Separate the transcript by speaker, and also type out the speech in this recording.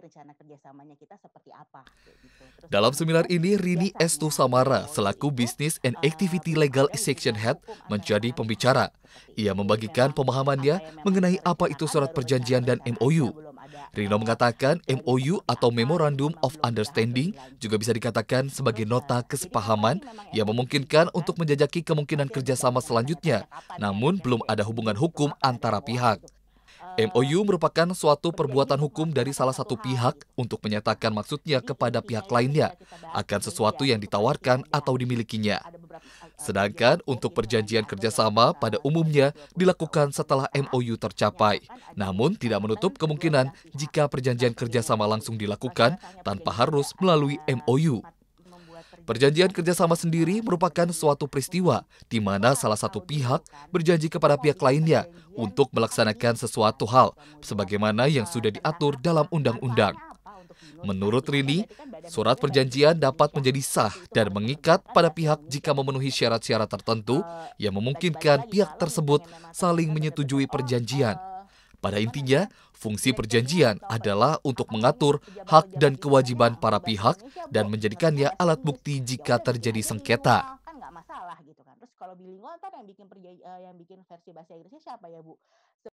Speaker 1: rencana kerjasamanya kita seperti apa. Gitu. Terus Dalam seminar ini, Rini Estu Samara selaku Business and eh, Activity Legal Section Head menjadi pembicara. Ia iya. membagikan pemahamannya mengenai apa itu surat perjanjian dan MOU. Rino eh, mengatakan MOU atau Memorandum of Understanding juga bisa dikatakan sebagai nota kesepahaman yang memungkinkan untuk menjajaki kemungkinan kerjasama selanjutnya, namun belum ada hubungan hukum antara pihak. MOU merupakan suatu perbuatan hukum dari salah satu pihak untuk menyatakan maksudnya kepada pihak lainnya akan sesuatu yang ditawarkan atau dimilikinya. Sedangkan untuk perjanjian kerjasama pada umumnya dilakukan setelah MOU tercapai, namun tidak menutup kemungkinan jika perjanjian kerjasama langsung dilakukan tanpa harus melalui MOU. Perjanjian kerjasama sendiri merupakan suatu peristiwa di mana salah satu pihak berjanji kepada pihak lainnya untuk melaksanakan sesuatu hal sebagaimana yang sudah diatur dalam undang-undang. Menurut Rini, surat perjanjian dapat menjadi sah dan mengikat pada pihak jika memenuhi syarat-syarat tertentu yang memungkinkan pihak tersebut saling menyetujui perjanjian pada intinya, fungsi perjanjian adalah untuk mengatur hak dan kewajiban para pihak dan menjadikannya alat bukti jika terjadi sengketa. Kan nggak masalah gitu kan. Terus kalau bilingual kan yang bikin eh, yang bikin versi bahasa Inggrisnya siapa ya Bu?